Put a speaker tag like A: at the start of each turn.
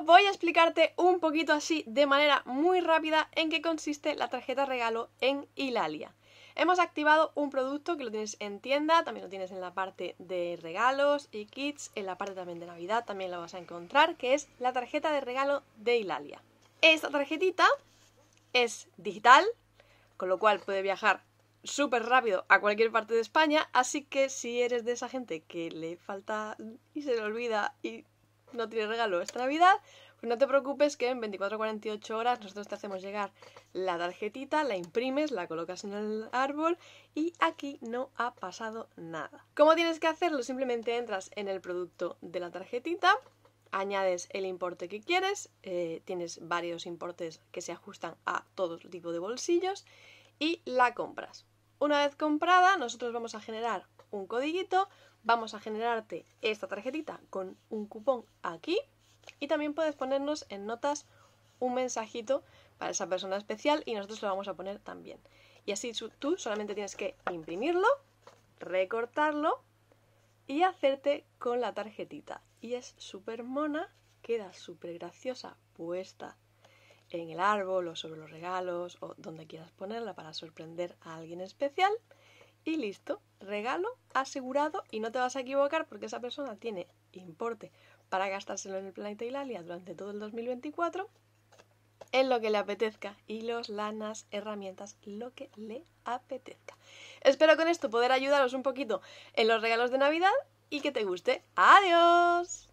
A: voy a explicarte un poquito así de manera muy rápida en qué consiste la tarjeta regalo en Hilalia. Hemos activado un producto que lo tienes en tienda, también lo tienes en la parte de regalos y kits, en la parte también de Navidad también lo vas a encontrar, que es la tarjeta de regalo de Hilalia. Esta tarjetita es digital, con lo cual puede viajar súper rápido a cualquier parte de España, así que si eres de esa gente que le falta y se le olvida y no tiene regalo esta Navidad, pues no te preocupes que en 24-48 horas nosotros te hacemos llegar la tarjetita, la imprimes, la colocas en el árbol y aquí no ha pasado nada. ¿Cómo tienes que hacerlo? Simplemente entras en el producto de la tarjetita, añades el importe que quieres, eh, tienes varios importes que se ajustan a todo tipo de bolsillos y la compras. Una vez comprada, nosotros vamos a generar un codiguito, vamos a generarte esta tarjetita con un cupón aquí y también puedes ponernos en notas un mensajito para esa persona especial y nosotros lo vamos a poner también. Y así tú solamente tienes que imprimirlo, recortarlo y hacerte con la tarjetita. Y es súper mona, queda súper graciosa puesta en el árbol o sobre los regalos o donde quieras ponerla para sorprender a alguien especial. Y listo, regalo asegurado y no te vas a equivocar porque esa persona tiene importe para gastárselo en el planeta Hilalia durante todo el 2024 en lo que le apetezca, y los lanas, herramientas, lo que le apetezca. Espero con esto poder ayudaros un poquito en los regalos de Navidad y que te guste. ¡Adiós!